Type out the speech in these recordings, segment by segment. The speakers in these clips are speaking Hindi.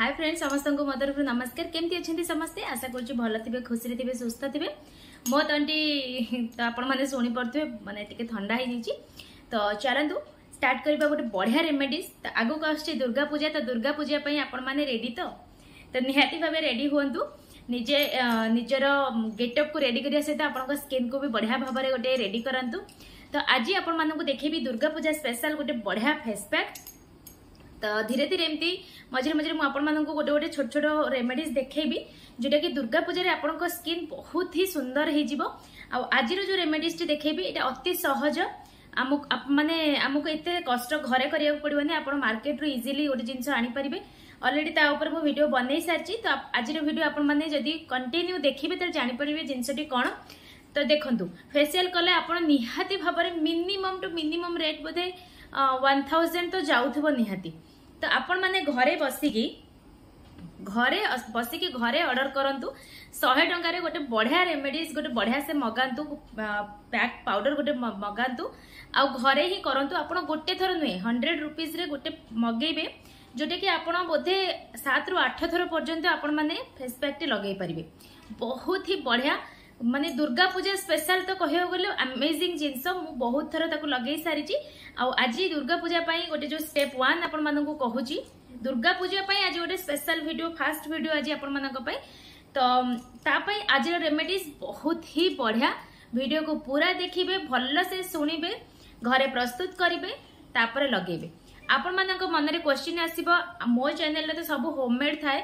हाय फ्रेंड्स ସମସ୍ତଙ୍କୁ ମୋ ତରଫରୁ ନମସ୍କାର କେମିତି ଅଛନ୍ତି ସମସ୍ତେ ଆଶା କରୁଛି ଭଲ ଥିବେ ଖୁସିରେ ଥିବେ ସୁସ୍ଥ ଥିବେ ମୋ ତଣ୍ଟି ତ ଆପଣମାନେ ଶୁଣିପାରୁଥିବେ ମାନେ ଟିକେ ଥଣ୍ଡା ହେଇଯାଇଛି ତ ଚାଲନ୍ତୁ ଷ୍ଟାର୍ଟ କରିବା ଗୋଟେ ବଢ଼ିଆ ରେମେଡିଜ୍ ତ ଆଗକୁ ଆସୁଛି ଦୁର୍ଗା ପୂଜା ତ ଦୁର୍ଗା ପୂଜା ପାଇଁ ଆପଣମାନେ ରେଡି ତ ତ ନିହାତି ଭାବେ ରେଡି ହୁଅନ୍ତୁ ନିଜେ ନିଜର ଗେଟଅପ୍କୁ ରେଡି କରିବା ସହିତ ଆପଣଙ୍କ ସ୍କିନ୍କୁ ବି ବଢ଼ିଆ ଭାବରେ ଗୋଟେ ରେଡି କରନ୍ତୁ ତ ଆଜି ଆପଣମାନଙ୍କୁ ଦେଖେଇବି ଦୁର୍ଗା ପୂଜା ସ୍ପେଶାଲ୍ ଗୋଟେ ବଢ଼ିଆ ଫେସ୍ ପ୍ୟାକ୍ ତ ଧୀରେ ଧୀରେ ଏମିତି ମଝିରେ ମଝିରେ ମୁଁ ଆପଣମାନଙ୍କୁ ଗୋଟେ ଗୋଟେ ଛୋଟ ଛୋଟ ରେମେଡିଜ୍ ଦେଖେଇବି ଯେଉଁଟାକି ଦୁର୍ଗା ପୂଜାରେ ଆପଣଙ୍କ ସ୍କିନ୍ ବହୁତ ହିଁ ସୁନ୍ଦର ହେଇଯିବ ଆଉ ଆଜିର ଯେଉଁ ରେମେଡିଜ୍ଟି ଦେଖେଇବି ଏଇଟା ଅତି ସହଜ ଆମକୁ ମାନେ ଆମକୁ ଏତେ କଷ୍ଟ ଘରେ କରିବାକୁ ପଡ଼ିବନି ଆପଣ ମାର୍କେଟରୁ ଇଜିଲି ଗୋଟେ ଜିନିଷ ଆଣିପାରିବେ ଅଲରେଡି ତା ଉପରେ ମୁଁ ଭିଡ଼ିଓ ବନେଇ ସାରିଛି ତ ଆଜିର ଭିଡ଼ିଓ ଆପଣମାନେ ଯଦି କଣ୍ଟିନ୍ୟୁ ଦେଖିବେ ତାହେଲେ ଜାଣିପାରିବେ ଜିନିଷଟି କ'ଣ ତ ଦେଖନ୍ତୁ ଫେସିଆଲ୍ କଲେ ଆପଣ ନିହାତି ଭାବରେ ମିନିମମ୍ ଟୁ ମିନିମମ୍ ରେଟ୍ ବୋଧେ ୱାନ୍ ଥାଉଜେଣ୍ଡ ତ ଯାଉଥିବ ନିହାତି ତ ଆପଣମାନେ ଘରେ ବସିକି ଘରେ ବସିକି ଘରେ ଅର୍ଡର କରନ୍ତୁ ଶହେ ଟଙ୍କାରେ ଗୋଟେ ବଢିଆ ରେମେଡିଜ୍ ଗୋଟେ ବଢିଆ ସେ ମଗାନ୍ତୁ ପ୍ୟାକ୍ ପାଉଡର ଗୋଟେ ମଗାନ୍ତୁ ଆଉ ଘରେ ହିଁ କରନ୍ତୁ ଆପଣ ଗୋଟେ ଥର ନୁହେଁ ହଣ୍ଡ୍ରେଡ୍ ରୁପିଜ୍ରେ ଗୋଟେ ମଗେଇବେ ଯେଉଁଟାକି ଆପଣ ବୋଧେ ସାତରୁ ଆଠ ଥର ପର୍ଯ୍ୟନ୍ତ ଆପଣମାନେ ଫେସ୍ ପ୍ୟାକ୍ଟି ଲଗେଇ ପାରିବେ ବହୁତ ହି ବଢିଆ ମାନେ ଦୁର୍ଗା ପୂଜା ସ୍ପେଶାଲ ତ କହିବାକୁ ଗଲେ ଆମେଜିଂ ଜିନିଷ ମୁଁ ବହୁତ ଥର ତାକୁ ଲଗେଇ ସାରିଛି ଆଉ ଆଜି ଦୁର୍ଗା ପୂଜା ପାଇଁ ଗୋଟେ ଯେଉଁ ଷ୍ଟେପ୍ ୱାନ୍ ଆପଣମାନଙ୍କୁ କହୁଛି ଦୁର୍ଗା ପୂଜା ପାଇଁ ଆଜି ଗୋଟେ ସ୍ପେଶାଲ ଭିଡ଼ିଓ ଫାଷ୍ଟ ଭିଡ଼ିଓ ଆଜି ଆପଣମାନଙ୍କ ପାଇଁ ତ ତା ପାଇଁ ଆଜିର ରେମେଡିଜ୍ ବହୁତ ହି ବଢ଼ିଆ ଭିଡ଼ିଓକୁ ପୁରା ଦେଖିବେ ଭଲସେ ଶୁଣିବେ ଘରେ ପ୍ରସ୍ତୁତ କରିବେ ତାପରେ ଲଗେଇବେ ଆପଣମାନଙ୍କ ମନରେ କ୍ୱେଶ୍ଚିନ୍ ଆସିବ ମୋ ଚ୍ୟାନେଲରେ ତ ସବୁ ହୋମମେଡ୍ ଥାଏ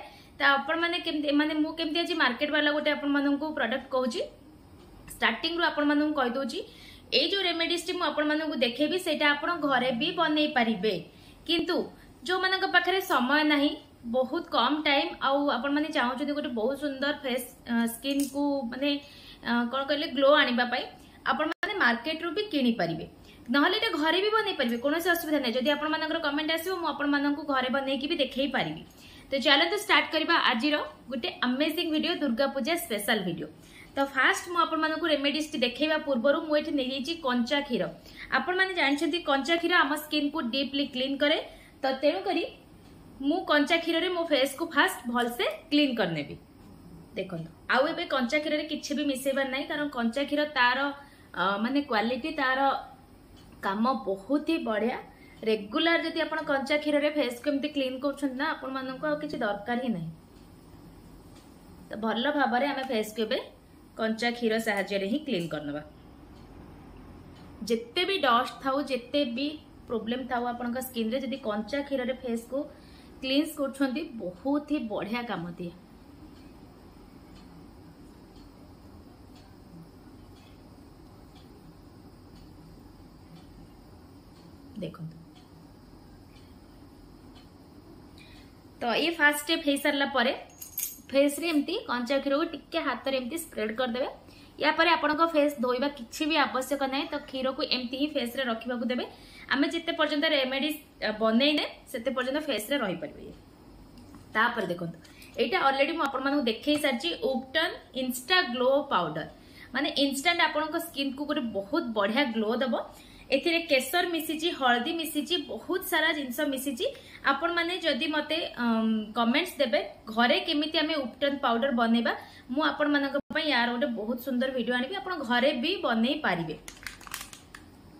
আপনার কেমতি মানে মু কেমতি আজ মার্কেট বালা গোটে আপনার প্রডক্ট কুচি স্টার্টিং রু আপনার কইদি এই যে রেমেডিসটি মু আপনার দেখেবি সেটা আপনার ঘরে বি বনাই পারিবে কিন্তু ଯେଉଁମାନଙ୍କ ପାଖରେ ସମୟ ନାହିଁ ବହୁତ କମ୍ ଟାଇମ୍ ଆଉ ଆପଣମାନେ ଚାହୁଁଛନ୍ତି ଗୋଟେ ବହୁତ ସୁନ୍ଦର ଫ୍ରେଶ୍ ସ୍କିନ୍କୁ ମାନେ କ'ଣ କହିଲେ ଗ୍ଲୋ ଆଣିବା ପାଇଁ ଆପଣମାନେ ମାର୍କେଟରୁ ବି କିଣିପାରିବେ ନହେଲେ ଏଇଟା ଘରେ ବି ବନେଇ ପାରିବେ କୌଣସି ଅସୁବିଧା ନାହିଁ ଯଦି ଆପଣମାନଙ୍କର କମେଣ୍ଟ ଆସିବ ମୁଁ ଆପଣମାନଙ୍କୁ ଘରେ ବନେଇକି ବି ଦେଖେଇ ପାରିବି তো চলন্তু স্টার্ট করা আজির গোটে amazing video Durga Puja special video তো ফার্স্ট মু আপনার রেমেডিসটি দেখাইবা পূর্বর মু এটি নিয়ে যাইছি কঞ্চা ক্ষীর আপনার জাঁচান কঞ্চা ক্ষীর আমার স্কিন কু ডিপলি ক্লিন করে তো তেমুকরি মু কঞ্চা ক্ষীরের মো ফেস কু ফার্স্ট ভালসে ক্লিন করে নেবি দেখুন আউ এবে কঞ্চা ক্ষীরের কিছু বি মিশাইবার নাই কারণ কঞ্চা ক্ষীর তার মানে কোয়ালিটি তার কাম বহুত হি বঢ়িয়া ରେଗୁଲାର ଯଦି ଆପଣ କଞ୍ଚା କ୍ଷୀରରେ ଫେସ୍କୁ ଏମିତି କ୍ଲିନ୍ କରୁଛନ୍ତି ନା ଆପଣମାନଙ୍କୁ ଆଉ କିଛି ଦରକାର ହିଁ ନାହିଁ ତ ଭଲ ଭାବରେ ଆମେ ଫେସ୍କୁ ଏବେ କଞ୍ଚା କ୍ଷୀର ସାହାଯ୍ୟରେ ହିଁ କ୍ଲିନ୍ କରିନେବା ଯେତେ ବି ଡଷ୍ଟ ଥାଉ ଯେତେ ବି ପ୍ରୋବ୍ଲେମ୍ ଥାଉ ଆପଣଙ୍କ ସ୍କିନ୍ରେ ଯଦି କଞ୍ଚା କ୍ଷୀରରେ ଫେସ୍କୁ କ୍ଲିନ୍ସ କରୁଛନ୍ତି ବହୁତ ହି ବଢ଼ିଆ କାମ ଦିଏ देख तो ये फास्ट स्टेप हो सारा फेस कंचा क्षीर को टी हाथ में स्प्रेड करदे यापर आप फेस धोवा किसी भी आवश्यक ना तो क्षीर को एमती ही फेस रखा देवे आम जिते पर्यटन रेमेडी बनईने से पर्यटन फेस रहीपर तापर देखो यहाँ अलरेडी मुझे देख सारी उपटन इनस्टा ग्लो पाउडर मानने इनस्टाट आपण स्किन को बहुत बढ़िया ग्लो दबा ଏଥିରେ କେଶର ମିଶିଛି ହଳଦୀ ମିଶିଛି ବହୁତ ସାରା ଜିନିଷ ମିଶିଛି ଆପଣମାନେ ଯଦି ମୋତେ କମେଣ୍ଟସ୍ ଦେବେ ଘରେ କେମିତି ଆମେ ଉପଟନ୍ ପାଉଡର ବନେଇବା ମୁଁ ଆପଣମାନଙ୍କ ପାଇଁ ୟାର ଗୋଟେ ବହୁତ ସୁନ୍ଦର ଭିଡ଼ିଓ ଆଣିବି ଆପଣ ଘରେ ବି ବନେଇ ପାରିବେ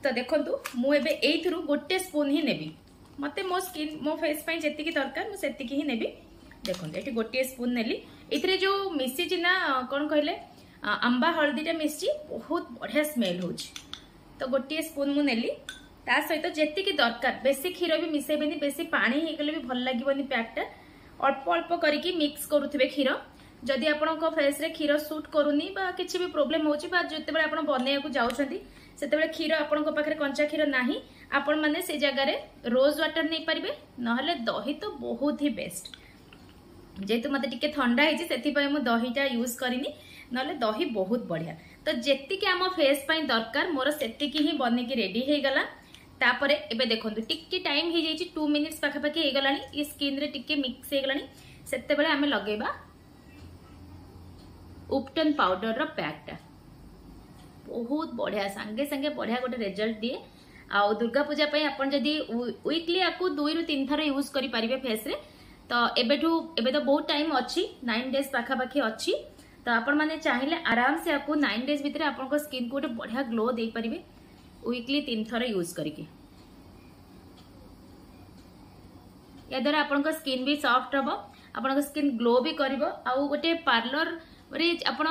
ତ ଦେଖନ୍ତୁ ମୁଁ ଏବେ ଏଇଥିରୁ ଗୋଟେ ସ୍ପୁନ୍ ହିଁ ନେବି ମୋତେ ମୋ ସ୍କିନ୍ ମୋ ଫେସ୍ ପାଇଁ ଯେତିକି ଦରକାର ମୁଁ ସେତିକି ହିଁ ନେବି ଦେଖନ୍ତୁ ଏଠି ଗୋଟିଏ ସ୍ପୁନ୍ ନେଲି ଏଥିରେ ଯେଉଁ ମିଶିଛି ନା କ'ଣ କହିଲେ ଆମ୍ବା ହଳଦୀଟା ମିଶିଛି ବହୁତ ବଢ଼ିଆ ସ୍ମେଲ୍ ହେଉଛି तो गोटे स्पून मुझे नेली ता सहित जी दरकार बेसी क्षीर भी मिसेबेनि बेस पाई हेगले भी भल लगे पैकटा अल्प अल्प करके मिक्स करुवे क्षीर जदि आप फेस रे क्षीर सुट करूनी बा भी प्रोब्लेम होते बा जेतेबेले आपण बनेयाकु क्षीर आपणको कंचा क्षीर ना आपण से जगह रोज वाटर नहीं पारे ना दही तो बहुत ही बेस्ट जेहेतु मत थंडा होती मुझ दहीटा यूज करनी ना दही बहुत बढ़िया तो जी आम फेस दरकार मोर से ही बनकर रेडीगला तापर एवं देखते टी टाइम हो जाए टू मिनिट्स पखापाखी होगला ये स्किन रे टे मिक्स होते आम लगे उपटन पाउडर रैकटा बहुत बढ़िया सांगे सांगे बढ़िया गोटे रेजल्ट दिए आ दुर्गा पूजा आपली दुई रु तीन थर यूज करें फेस्रे तो एबे तो बहुत टाइम अच्छी नाइन डेज पाखापाखी अच्छी तो आपण मैंने चाहिए आराम से आपको नाइन डेज भितर आप स्किन को गोटे बढ़िया ग्लो दे पारे विकली तीन थर यूज करके यादारा आपण स्किन भी सफ्ट हम आपण स्किन ग्लो भी कर गोटे पार्लर आपण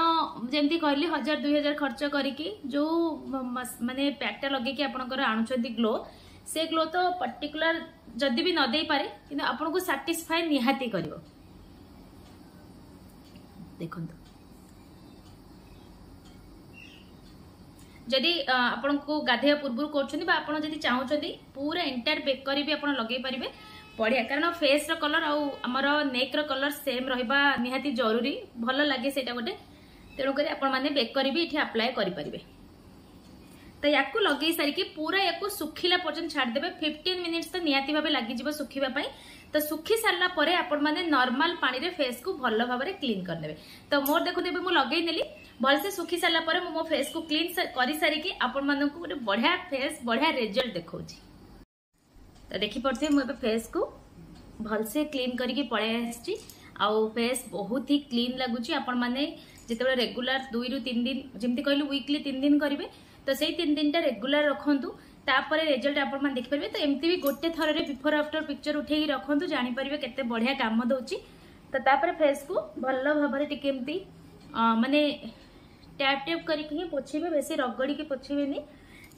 जमी कहली हजार दुई हजार खर्च करके जो मानने पैकटा लगे आपण आणुच्च ग्लो से ग्लो तो पर्टिकुलर ଯଦି ବି ନ ଦେଇପାରେ କିନ୍ତୁ ଆପଣଙ୍କୁ ସାଟିସ୍ଫାଏ ନିହାତି କରିବ ଦେଖନ୍ତୁ ଯଦି ଆପଣଙ୍କୁ ଗାଧୋଇବା ପୂର୍ବରୁ କରୁଛନ୍ତି ବା ଆପଣ ଯଦି ଚାହୁଁଛନ୍ତି ପୁରା ଏଣ୍ଟାୟାର ବେକରୀ ବି ଆପଣ ଲଗେଇ ପାରିବେ ବଢ଼ିଆ କାରଣ ଫେସ୍ର କଲର୍ ଆଉ ଆମର ନେକ୍ର କଲର୍ ସେମ୍ ରହିବା ନିହାତି ଜରୁରୀ ଭଲ ଲାଗେ ସେଇଟା ଗୋଟେ ତେଣୁକରି ଆପଣମାନେ ବେକରୀ ବି ଏଠି ଆପ୍ଲାଏ କରିପାରିବେ तो या लगे सारिक पूरा या सुखला पर्यटन छाड़ देते फिफ्टन मिनिट्स तो निगज सुखापी तो सुखी सारापर नर्माल पाने रे फेस को भल भाव क्लीन करदे तो मोर देखते मुझे लगे नीली भलसे सुखी सारापर मुझ फेस को क्लीन कर सारिकी आपटे बढ़िया फेस बढ़िया रेजल्ट देखा तो देखिपे मुझे फेस को भलसे क्लीन कर पलि आउ फेस बहुत ही क्लीन लगुच आपण रेगुला दुई रू तीन दिन जमी कहल विकली तीन दिन करेंगे तो से तीन दिन टाइम रेगुला रखु तापर रेजल्ट आप देखिपारे तो एमती भी गोटे थर में बिफोर आफ्टर पिक्चर उठे रखु जापर के बढ़िया काम दौर तो फेस को भल भाव टेमती मानने टैप टैप करोछेबे बेस रगड़ी पोछेबे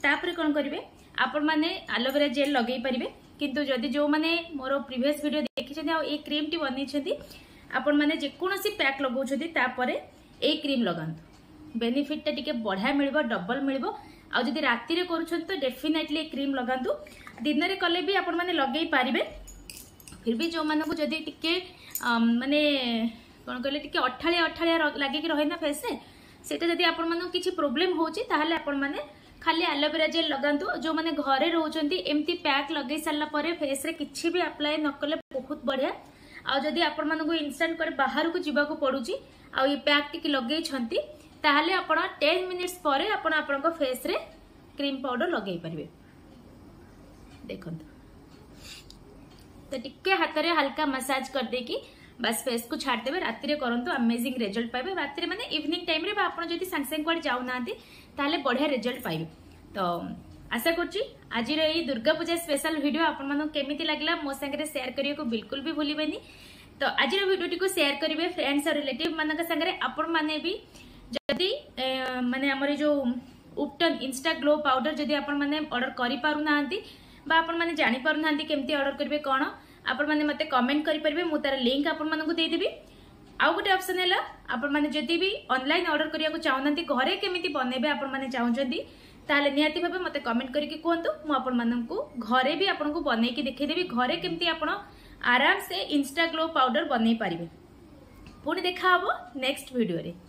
तापर कौन करेंगे आपण मैंने आलोवेरा जेल लगे पारे कि जो मैंने मोर प्रिस् भिड देखी आ क्रीम टी बन आपण मैंने जेकोसी पैक लगे तापर एक क्रीम लगातु बेनिफिटा टी बढ़िया मिल डबल मिल आदि राति कर तो डेफिनेटली क्रीम लगा दिन में कले भी आपने लगे पारे फिर भी जो मानक जदि टे मानने कौन कहे टी अठा अठाड़िया लगे रही फेस से किसी प्रोब्लेम होने खाली एलोवेरा जेल लगातु जो मैंने घर रोच पैक लगे सारापर फेस रे किसी भी आप्लाय नक बहुत बढ़िया आदि आपण मूँ इनस्टाट कर बाहर को जवाक पड़ू आ पैक टी लगे ताहले आपण 10 मिनिट्स परे फेस रे क्रीम पाउडर लगे परबे देखन तो टिके हाथ में हल्का मसाज कर दे कि बस फेस को छाड़ देबे रात रे तो अमेजिंग रिजल्ट पाबे रात रे इवनिंग टाइम रे आपण जदि संगसंग कोड जाउ बढ़िया रेजल्ट पाइबे तो आशा कर आजिर एई दुर्गा पूजा स्पेशल वीडियो आपण मन केमिति मो संगे शेयर करियो को बिल्कुल भी भूलिबेनी तो आज वीडियो टी को करेंगे फ्रेंड्स और रिलेटिव मानक संगे आपण जदि माने आमर जो उपटन इनस्टा ग्लो पाउडर जदि आपर माने ऑर्डर करि पारु नांती बा आपण माने कमेंट करेंगे परबे मु तार लिंक आपण आउ गोटे अप्सन है आपण भी को चाहु घरे बन बनेबे आपण माने चाहु जदि ତାହେଲେ ନିହାତି ଭାବେ ମୋତେ କମେଣ୍ଟ କରିକି କୁହନ୍ତୁ ମୁଁ ଆପଣମାନଙ୍କୁ ଘରେ ବି ଆପଣଙ୍କୁ ବନେଇକି ଦେଖେଇଦେବି ଘରେ କେମିତି ଆପଣ ଆରାମସେ ଇନଷ୍ଟା ଗ୍ଲୋ ପାଉଡର ବନେଇ ପାରିବେ ପୁଣି